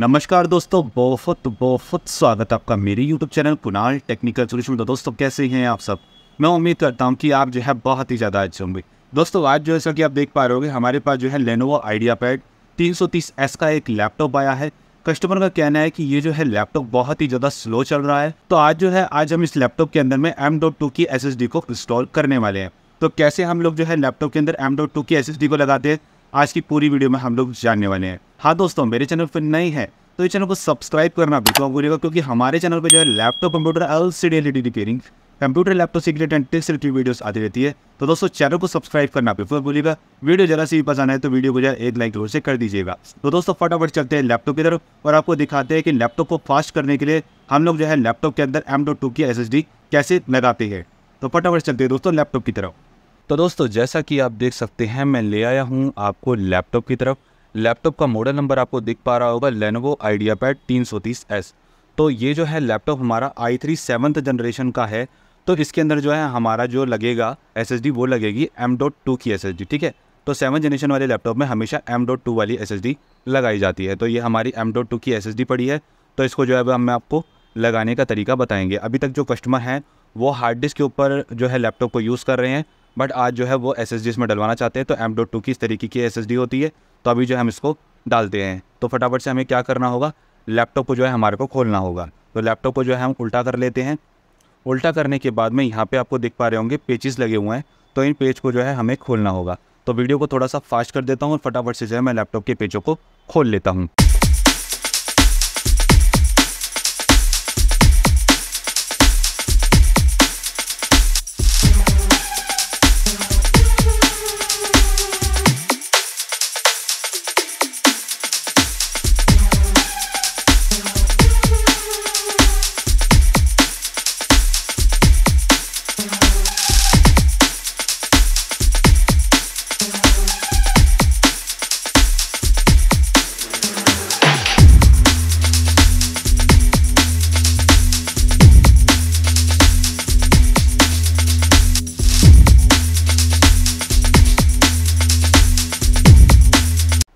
नमस्कार दोस्तों बहुत बहुत स्वागत आपका मेरे YouTube channel Kunal technical solution तो दोस्तों कैसे हैं आप सब मैं उम्मीद करता हूं कि आप जो है बहुत ही ज़्यादा अच्छे होंगे दोस्तों आज जो है कि आप देख पा रहे होंगे हमारे पास जो है आइडिया पैड तीन का एक लैपटॉप आया है कस्टमर का कहना है कि ये जो है लैपटॉप बहुत ही ज़्यादा स्लो चल रहा है तो आज जो है आज हम इस लैपटॉप के अंदर में एम की एस को इंस्टॉल करने वाले हैं तो कैसे हम लोग जो है लैपटॉप के अंदर एम की एस को लगाते हैं आज की पूरी वीडियो में हम लोग जानने वाले हैं हाँ दोस्तों मेरे चैनल पर नए हैं तो ये चैनल को सब्सक्राइब करना बिल्कुल भूलिएगा क्योंकि हमारे चैनल पर जो है laptop computer L C D repairing computer laptop से रिलेटेड टेस्ट रिलेटेड वीडियोस आती रहती है तो दोस्तों चैनल को सब्सक्राइब करना बिल्कुल भूलिएगा वीडियो जरा सी पसंद आए तो वीडियो को जो एक लाइक जरूर से कर दीजिएगा तो दोस्तों फटाफट चलते हैं लैपटॉप की तरफ और आपको दिखाते हैं कि लैपटॉप को फास्ट करने के लिए हम लोग जो है लैपटॉप के अंदर एम डॉट टू की एस कैसे लगाते हैं तो फटाफट चलते हैं दोस्तों लैपटॉप की तरफ तो दोस्तों जैसा कि आप देख सकते हैं मैं ले आया हूँ आपको लैपटॉप की तरफ लैपटॉप का मॉडल नंबर आपको दिख पा रहा होगा लेनोवो आइडिया पैड तीन तो ये जो है लैपटॉप हमारा आई थ्री सेवन्थ जनरेशन का है तो इसके अंदर जो है हमारा जो लगेगा एस वो लगेगी एम डॉट टू की एस ठीक है तो सेवन जनरेशन वाले लैपटॉप में हमेशा एम डॉट टू वाली एस लगाई जाती है तो ये हमारी एम डॉट टू की एस पड़ी है तो इसको जो है हम आपको लगाने का तरीका बताएंगे अभी तक जो कस्टमर हैं वो हार्ड डिस्क के ऊपर जो है लैपटॉप को यूज़ कर रहे हैं बट आज जो है वो एस एस इसमें डलवाना चाहते हैं तो एम डॉट टू की इस तरीके की एस होती है तो अभी जो हम इसको डालते हैं तो फटाफट से हमें क्या करना होगा लैपटॉप को जो है हमारे को खोलना होगा तो लैपटॉप को जो है हम उल्टा कर लेते हैं उल्टा करने के बाद में यहाँ पे आपको दिख पा रहे होंगे पेजेस लगे हुए हैं तो इन पेज को जो है हमें खोलना होगा तो वीडियो को थोड़ा सा फास्ट कर देता हूँ और फटाफट से जो है मैं लैपटॉप के पेजों को खोल लेता हूँ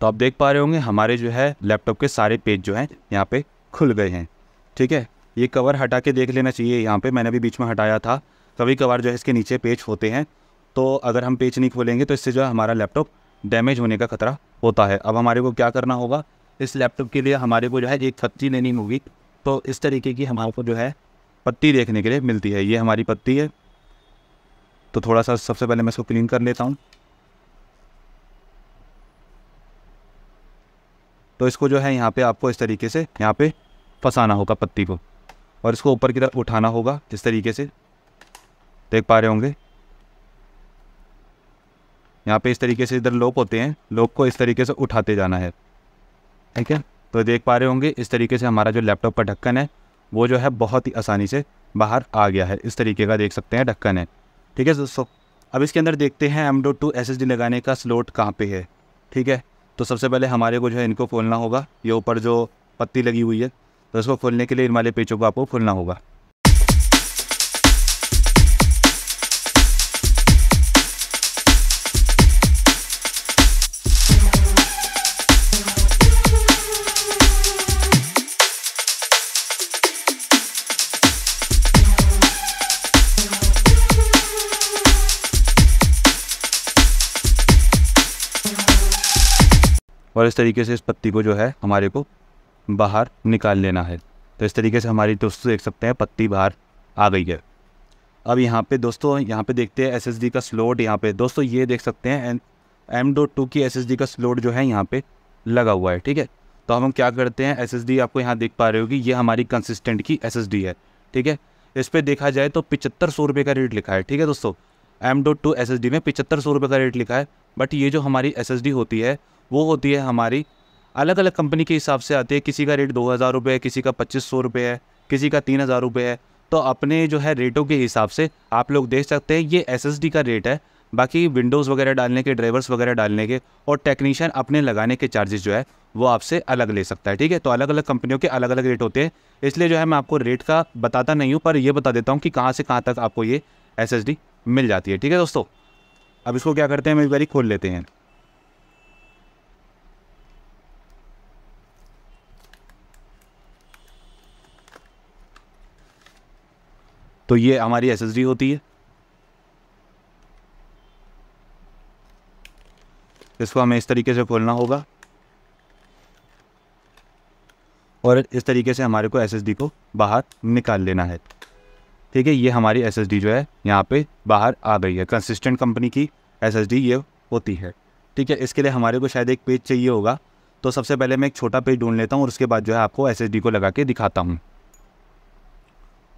तो आप देख पा रहे होंगे हमारे जो है लैपटॉप के सारे पेज जो हैं यहाँ पे खुल गए हैं ठीक है ये कवर हटा के देख लेना चाहिए यहाँ पे मैंने भी बीच में हटाया था कभी कभार जो है इसके नीचे पेज होते हैं तो अगर हम पेज नहीं खोलेंगे तो इससे जो है हमारा लैपटॉप डैमेज होने का खतरा होता है अब हमारे को क्या करना होगा इस लैपटॉप के लिए हमारे को जो है एक पत्ती लेनी होगी तो इस तरीके की हमारे को जो है पत्ती देखने के लिए मिलती है ये हमारी पत्ती है तो थोड़ा सा सबसे पहले मैं इसको क्लीन कर लेता हूँ तो इसको जो है यहाँ पे आपको इस तरीके से यहाँ पे फंसाना होगा पत्ती को और इसको ऊपर की तरफ उठाना होगा इस तरीके से देख पा रहे होंगे यहाँ पे इस तरीके से इधर लोप होते हैं लोप को इस तरीके से उठाते जाना है ठीक है तो देख पा रहे होंगे इस तरीके से हमारा जो लैपटॉप का ढक्कन है वो जो है बहुत ही आसानी से बाहर आ गया है इस तरीके का देख सकते हैं ढक्कन है ठीक है दोस्तों अब इसके अंदर देखते हैं एम डो टू एस लगाने का स्लोट कहाँ पर है ठीक है तो सबसे पहले हमारे को जो है इनको फूलना होगा ये ऊपर जो पत्ती लगी हुई है तो इसको फूलने के लिए इन वाले पेचों को आपको फूलना होगा और इस तरीके से इस पत्ती को जो है हमारे को बाहर निकाल लेना है तो इस तरीके से हमारी दोस्तों देख सकते हैं पत्ती बाहर आ गई है अब यहाँ पे दोस्तों यहाँ पे देखते हैं एसएसडी का स्लोट यहाँ पे दोस्तों ये देख सकते हैं एम डॉट टू की एसएसडी का स्लोट जो है यहाँ पे लगा हुआ है ठीक है तो हम क्या करते हैं एसएसडी आपको यहाँ देख पा रहे हो कि ये हमारी कंसिस्टेंट की एस है ठीक है इस पर देखा जाए तो पिचहत्तर सौ रुपये का रेट लिखा है ठीक है दोस्तों एम डॉट टू एस में पिचहत्तर सौ रुपये का रेट लिखा है बट ये जो हमारी एस होती है वो होती है हमारी अलग अलग कंपनी के हिसाब से आती है किसी का रेट दो हज़ार रुपये है किसी का पच्चीस सौ रुपये है किसी का तीन हज़ार रुपये है तो अपने जो है रेटों के हिसाब से आप लोग देख सकते हैं ये एस का रेट है बाकी विंडोज़ वगैरह डालने के ड्राइवर्स वगैरह डालने के और टेक्नीशियन अपने लगाने के चार्जेस जो है वो आपसे अलग ले सकता है ठीक है तो अलग अलग कंपनियों के अलग अलग रेट होते हैं इसलिए जो है मैं आपको रेट का बताता नहीं हूँ पर यह बता देता हूँ कि कहाँ से कहाँ तक आपको ये एस मिल जाती है ठीक है दोस्तों अब इसको क्या करते हैं हम एक बार खोल लेते हैं तो ये हमारी एस होती है इसको हमें इस तरीके से खोलना होगा और इस तरीके से हमारे को एस को बाहर निकाल लेना है ठीक है ये हमारी एस जो है यहाँ पे बाहर आ गई है कंसिस्टेंट कंपनी की एस ये होती है ठीक है इसके लिए हमारे को शायद एक पेज चाहिए होगा तो सबसे पहले मैं एक छोटा पेज ढूंढ लेता हूँ और उसके बाद जो है आपको एस को लगा के दिखाता हूँ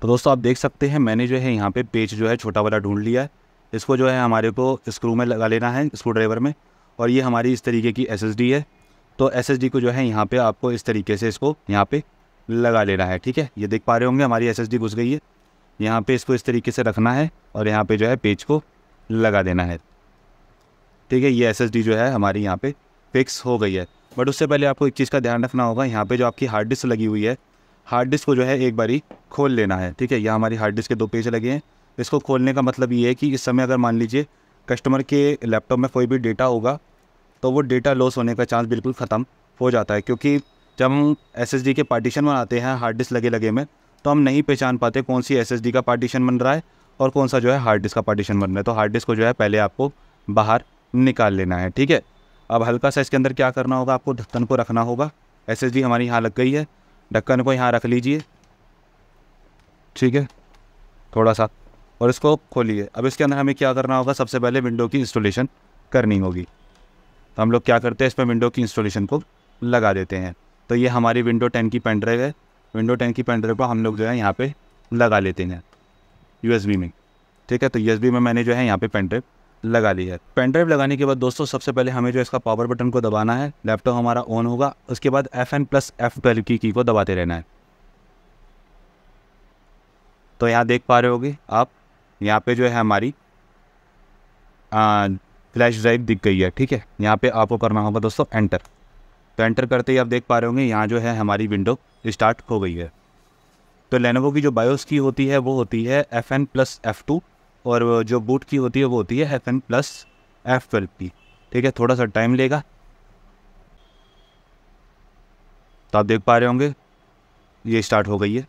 तो दोस्तों आप देख सकते हैं मैंने जो है यहाँ पे पेच जो है छोटा वाला ढूंढ लिया है इसको जो है हमारे को स्क्रू में लगा लेना है स्क्रू ड्राइवर में और ये हमारी इस तरीके की एस है तो एस को जो है यहाँ पर आपको इस तरीके से इसको यहाँ पर लगा लेना है ठीक है ये देख पा रहे होंगे हमारी एस घुस गई है यहाँ पर इसको इस तरीके से रखना है और यहाँ पर जो है पेज को लगा देना है ठीक है ये एस जो है हमारी यहाँ पर फिक्स हो गई है बट उससे पहले आपको एक चीज़ का ध्यान रखना होगा यहाँ पे जो आपकी हार्ड डिस्क लगी हुई है हार्ड डिस्क को जो है एक बारी खोल लेना है ठीक है यह हमारी हार्ड डिस्क के दो पेज लगे हैं इसको खोलने का मतलब ये है कि इस समय अगर मान लीजिए कस्टमर के लैपटॉप में कोई भी डेटा होगा तो वो डेटा लॉस होने का चांस बिल्कुल ख़त्म हो जाता है क्योंकि जब हम एस के पार्टीशन बनाते हैं हार्ड डिस्क लगे लगे में तो हम नहीं पहचान पाते कौन सी एस का पार्टीशन बन रहा है और कौन सा जो है हार्ड डिस्क का पार्टीशन बन रहा है तो हार्ड डिस्क को जो है पहले आपको बाहर निकाल लेना है ठीक है अब हल्का सा इसके अंदर क्या करना होगा आपको ढक्कन को रखना होगा एस हमारी यहाँ लग गई है ढक्कन को यहाँ रख लीजिए ठीक है थोड़ा सा और इसको खोलिए अब इसके अंदर हमें क्या करना होगा सबसे पहले विंडो की इंस्टॉलेशन करनी होगी तो हम लोग क्या करते हैं इस पर विंडो की इंस्टॉलेशन को लगा देते हैं तो ये हमारी विंडो टेन की पेन ड्राइव है विंडो टेन की पेन ड्राइव को हम लोग जो है यहाँ पर लगा लेते हैं यू में ठीक है तो यू में मैंने जो है यहाँ पर पे पेन ड्राइव लगा ली है पेन ड्राइव लगाने के बाद दोस्तों सबसे पहले हमें जो इसका पावर बटन को दबाना है लैपटॉप हमारा ऑन होगा उसके बाद F N plus F twelve की की को दबाते रहना है तो यहाँ देख पा रहे होगे आप यहाँ पे जो है हमारी फ्लैश ड्राइव दिख गई है ठीक है यहाँ पे आपको करना होगा दोस्तों एंटर तो एंटर करते ही आप देख पा रहे होंगे यहाँ जो है हमारी विंडो स्टार्ट हो गई है तो लेनोवो की जो बायोस की होती है वो होती है F N plus F two और जो बूट की होती है वो होती है F N plus F twelve key ठीक है थोड़ा सा टाइम लेगा तो आप देख पा रहे होंगे ये स्टार्ट हो गई है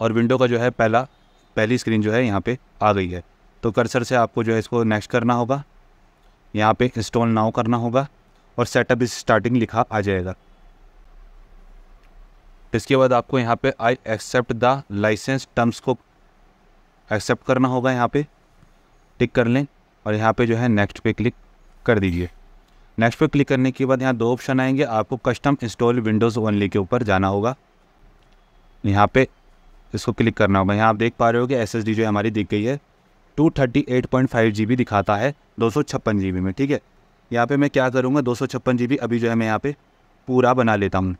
और विंडो का जो है पहला पहली स्क्रीन जो है यहाँ पे आ गई है तो कर्सर से आपको जो है इसको नेक्स्ट करना होगा यहाँ पे इंस्टॉल नाउ करना होगा और सेटअप इस स्टार्टिंग लिखा आ जाएगा इसके बाद आपको यहाँ पे I accept the license terms को एक्सेप्ट करना होगा यहाँ पे टिक कर लें और यहाँ पे जो है नेक्स्ट पे क्लिक कर दीजिए नेक्स्ट पे क्लिक करने के बाद यहाँ दो ऑप्शन आएंगे आपको कस्टम इंस्टॉल विंडोज़ ओनली के ऊपर जाना होगा यहाँ पे इसको क्लिक करना होगा यहाँ आप देख पा रहे हो कि एस जो है हमारी दिख गई है two thirty eight point five G B दिखाता है दो सौ छप्पन जी बी में ठीक है यहाँ पर मैं क्या करूँगा दो सौ छप्पन जी बी अभी जो है मैं यहाँ पर पूरा बना लेता हूँ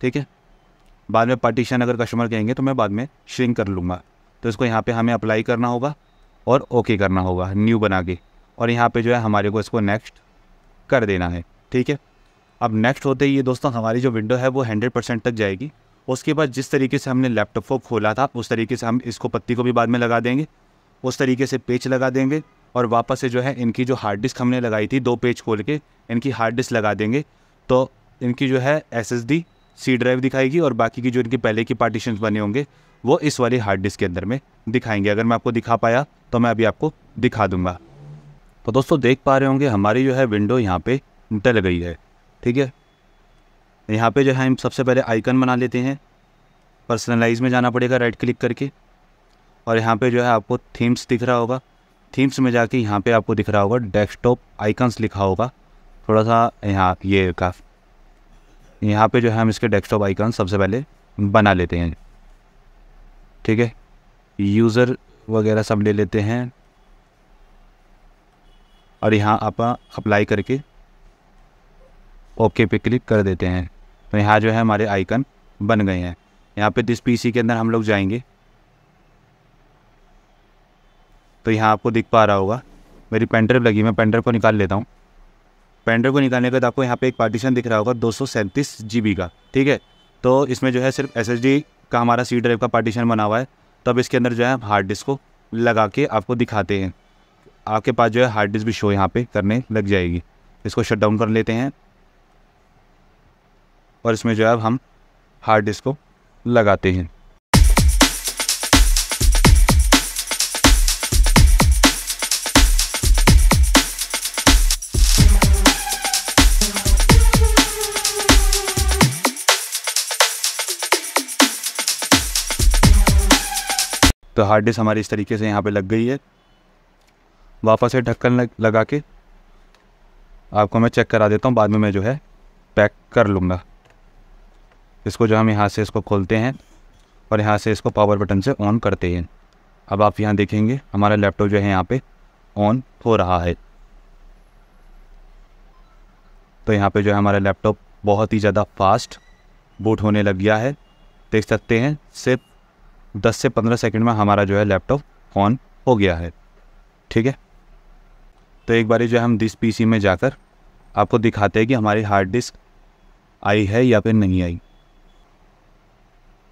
ठीक है बाद में पार्टीशन अगर कस्टमर कहेंगे तो मैं बाद में श्रिंक कर लूँगा तो इसको यहाँ पे हमें अप्लाई करना होगा और ओके करना होगा न्यू बना के और यहाँ पे जो है हमारे को इसको नेक्स्ट कर देना है ठीक है अब नेक्स्ट होते ही ये दोस्तों हमारी जो विंडो है वो हंड्रेड परसेंट तक जाएगी उसके बाद जिस तरीके से हमने लैपटॉप को खोला था उस तरीके से हम इसको पत्ती को भी बाद में लगा देंगे उस तरीके से पेच लगा देंगे और वापस से जो है इनकी जो हार्ड डिस्क हमने लगाई थी दो पेज खोल के इनकी हार्ड डिस्क लगा देंगे तो इनकी जो है एस सी ड्राइव दिखाएगी और बाकी की जो इनकी पहले की पार्टीशन बने होंगे वो इस वाले हार्ड डिस्क के अंदर में दिखाएंगे अगर मैं आपको दिखा पाया तो मैं अभी आपको दिखा दूंगा तो दोस्तों देख पा रहे होंगे हमारी जो है विंडो यहाँ पे डल गई है ठीक है यहाँ पे जो है हम सबसे पहले आइकन बना लेते हैं पर्सनलाइज में जाना पड़ेगा राइट क्लिक करके और यहाँ पे जो है आपको थीम्स दिख रहा होगा थीम्स में जाके यहाँ पे आपको दिख रहा होगा डेस्कटॉप आइकन्स लिखा होगा थोड़ा सा यहाँ ये काफ़ यहाँ पे जो है हम इसके डेस्कटॉप आइकन सबसे पहले बना लेते हैं ठीक है यूज़र वगैरह सब ले लेते हैं और यहाँ आप अप्लाई करके ओके पे क्लिक कर देते हैं तो यहाँ जो है हमारे आइकन बन गए हैं यहाँ पे दिस पीसी के अंदर हम लोग जाएंगे तो यहाँ आपको दिख पा रहा होगा मेरी पेन ड्राइव लगी मैं पेन ड्राइव को निकाल लेता हूँ पेंड्राइव को निकालने के बाद आपको यहाँ पे एक पार्टीशन दिख रहा होगा दो सौ का ठीक है तो इसमें जो है सिर्फ एस का हमारा सी ड्राइव का पार्टीशन बना हुआ है तब तो इसके अंदर जो है हम हार्ड डिस्क को लगा के आपको दिखाते हैं आपके पास जो है हार्ड डिस्क भी शो यहाँ पे करने लग जाएगी इसको शट डाउन कर लेते हैं और इसमें जो है अब हम हार्ड डिस्क को लगाते हैं तो हार्ड डिस्क हमारी इस तरीके से यहाँ पे लग गई है वापस से ढक्कन लग, लगा के आपको मैं चेक करा देता हूँ बाद में मैं जो है पैक कर लूँगा इसको जो हम यहाँ से इसको खोलते हैं और यहाँ से इसको पावर बटन से ऑन करते हैं अब आप यहाँ देखेंगे हमारा लैपटॉप जो है यहाँ पर ऑन हो रहा है तो यहाँ पे जो है हमारा लैपटॉप बहुत ही ज़्यादा फास्ट बूट होने लग गया है देख सकते हैं सिर्फ 10 से 15 सेकंड में हमारा जो है लैपटॉप ऑन हो गया है ठीक है तो एक बार जो है हम दिस पीसी में जाकर आपको दिखाते हैं कि हमारी हार्ड डिस्क आई है या फिर नहीं आई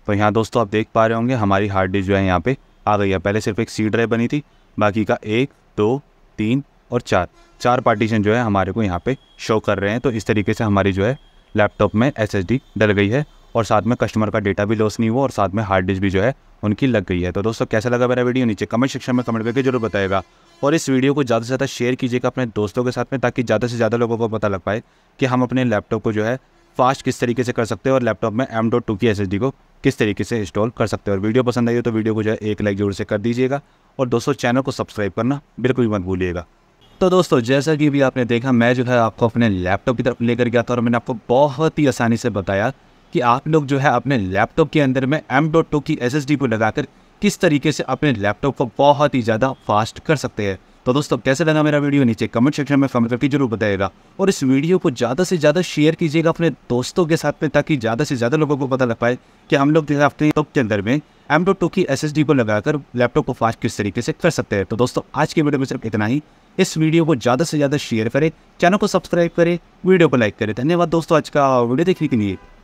तो यहाँ दोस्तों आप देख पा रहे होंगे हमारी हार्ड डिस्क जो है यहाँ पे आ गई है पहले सिर्फ एक सी ड्राइव बनी थी बाकी का एक दो तीन और चार चार पार्टीशन जो है हमारे को यहाँ पे शो कर रहे हैं तो इस तरीके से हमारी जो है लैपटॉप में एस डल गई है और साथ में कस्टमर का डेटा भी लॉस नहीं हुआ और साथ में हार्ड डिस्क भी जो है उनकी लग गई है तो दोस्तों कैसा लगा मेरा वीडियो नीचे कमेंट सेक्शन में कमेंट करके जरूर बताएगा और इस वीडियो को ज़्यादा से ज़्यादा शेयर कीजिएगा अपने दोस्तों के साथ में ताकि ज़्यादा से ज़्यादा लोगों को पता लग पाए कि हम अपने लैपटॉप को जो है फास्ट किस तरीके से कर सकते हैं और लैपटॉप में एम डॉट टू की एस को किस तरीके से इंस्टॉल कर सकते हैं और वीडियो पसंद आई हो तो वीडियो को जो है एक लाइक जरूर से कर दीजिएगा और दोस्तों चैनल को सब्सक्राइब करना बिल्कुल भी मत भूलिएगा तो दोस्तों जैसा कि भी आपने देखा मैं जो है आपको अपने लैपटॉप की तरफ लेकर गया था और मैंने आपको बहुत ही आसानी से बताया कि आप लोग जो है अपने लैपटॉप के अंदर में एम की एस को लगाकर किस तरीके से अपने लैपटॉप को बहुत ही ज़्यादा फास्ट कर सकते हैं तो दोस्तों कैसे लगा मेरा वीडियो नीचे कमेंट सेक्शन में कमेंट करके जरूर बताएगा और इस वीडियो को ज़्यादा से ज़्यादा शेयर कीजिएगा अपने दोस्तों के साथ में ताकि ज़्यादा से ज़्यादा लोगों को पता लग पाए कि हम लोग अपने लैपटॉप के अंदर में एम डॉट टू की एस को लगाकर लैपटॉप को फास्ट किस तरीके से कर सकते हैं तो दोस्तों आज के वीडियो में सिर्फ इतना ही इस वीडियो को ज़्यादा से ज़्यादा शेयर करें चैनल को सब्सक्राइब करें वीडियो को लाइक करें धन्यवाद दोस्तों आज का वीडियो देखने के लिए